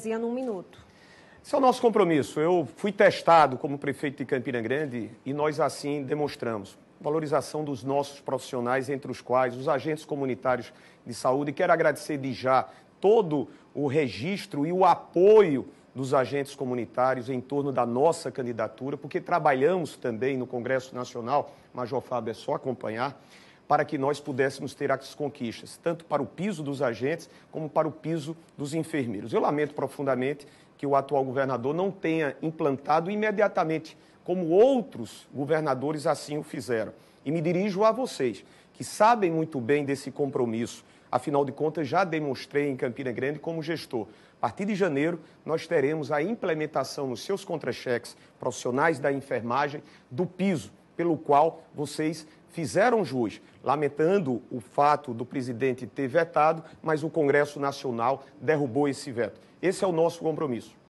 Poesia num minuto. Esse é o nosso compromisso. Eu fui testado como prefeito de Campina Grande e nós assim demonstramos. Valorização dos nossos profissionais, entre os quais os agentes comunitários de saúde. Quero agradecer de já todo o registro e o apoio dos agentes comunitários em torno da nossa candidatura, porque trabalhamos também no Congresso Nacional, Major Fábio é só acompanhar, para que nós pudéssemos ter as conquistas, tanto para o piso dos agentes como para o piso dos enfermeiros. Eu lamento profundamente que o atual governador não tenha implantado imediatamente, como outros governadores assim o fizeram. E me dirijo a vocês, que sabem muito bem desse compromisso. Afinal de contas, já demonstrei em Campina Grande como gestor. A partir de janeiro, nós teremos a implementação nos seus contra-cheques profissionais da enfermagem do piso pelo qual vocês fizeram jus, lamentando o fato do presidente ter vetado, mas o Congresso Nacional derrubou esse veto. Esse é o nosso compromisso.